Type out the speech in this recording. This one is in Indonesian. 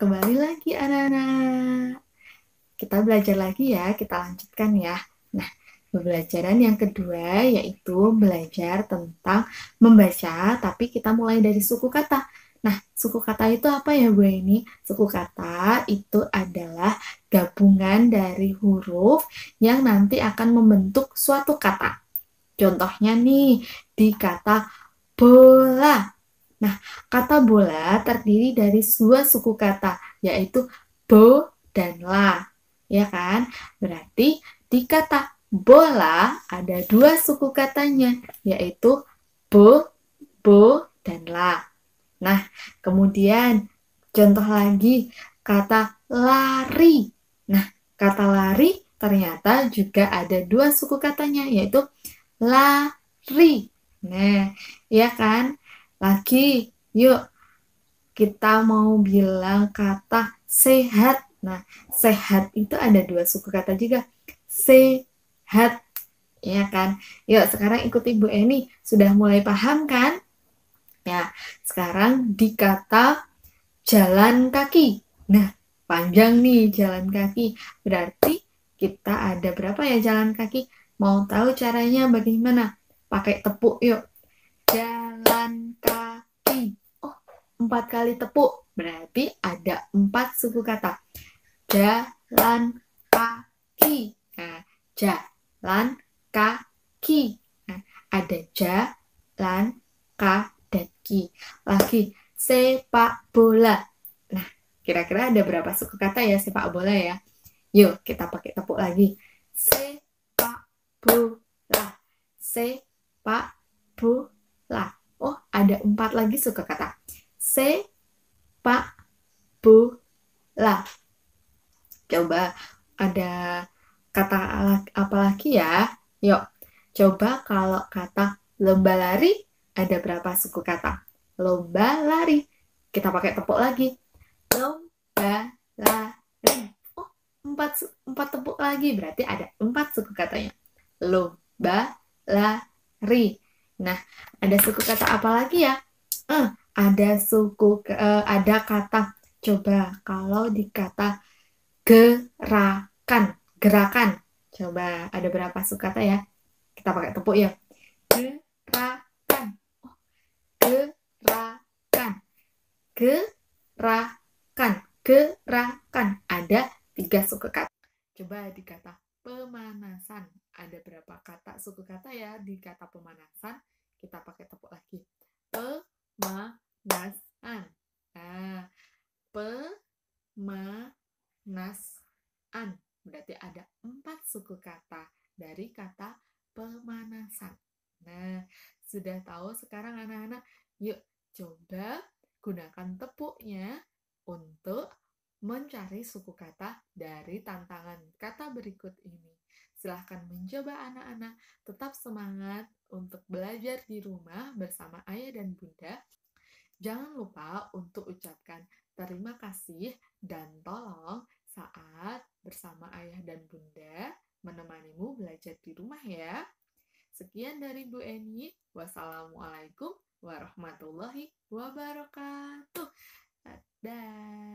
Kembali lagi anak-anak. Kita belajar lagi ya, kita lanjutkan ya. Nah, pembelajaran yang kedua yaitu belajar tentang membaca, tapi kita mulai dari suku kata. Nah, suku kata itu apa ya Bu ini? Suku kata itu adalah gabungan dari huruf yang nanti akan membentuk suatu kata. Contohnya nih, di kata bola Nah, kata bola terdiri dari dua suku kata, yaitu bo dan la. Ya kan? Berarti di kata bola ada dua suku katanya, yaitu bo, bo, dan la. Nah, kemudian contoh lagi kata lari. Nah, kata lari ternyata juga ada dua suku katanya, yaitu lari. Nah, ya kan? lagi yuk kita mau bilang kata sehat nah sehat itu ada dua suku kata juga sehat ya kan yuk sekarang ikuti Bu Eni sudah mulai paham kan ya sekarang di kata jalan kaki nah panjang nih jalan kaki berarti kita ada berapa ya jalan kaki mau tahu caranya bagaimana pakai tepuk yuk jalan empat kali tepuk berarti ada empat suku kata jalan kaki nah, jalan kaki nah, ada jalan ka dan ki lagi sepak bola nah kira-kira ada berapa suku kata ya sepak bola ya yuk kita pakai tepuk lagi sepak bola sepak bola oh ada empat lagi suku kata sepak bola. Coba ada kata apa lagi ya? Yuk, coba kalau kata lomba lari ada berapa suku kata? Lomba lari. Kita pakai tepuk lagi. Lomba lari. Oh, empat, empat tepuk lagi. Berarti ada empat suku katanya. Lomba lari. Nah, ada suku kata apa lagi ya? Uh, ada suku uh, ada kata coba kalau di kata gerakan gerakan coba ada berapa suku kata ya kita pakai tepuk ya gerakan gerakan gerakan gerakan ada tiga suku kata coba di kata pemanasan ada berapa kata suku kata ya di kata pemanasan kita pakai tepuk lagi pema nas pe nah berarti ada empat suku kata dari kata pemanasan nah sudah tahu sekarang anak-anak yuk coba gunakan tepuknya untuk mencari suku kata dari tantangan kata berikut ini. Silahkan mencoba anak-anak, tetap semangat untuk belajar di rumah bersama ayah dan bunda. Jangan lupa untuk ucapkan terima kasih dan tolong saat bersama ayah dan bunda menemanimu belajar di rumah ya. Sekian dari Bu Eni. Wassalamualaikum warahmatullahi wabarakatuh. Dadah.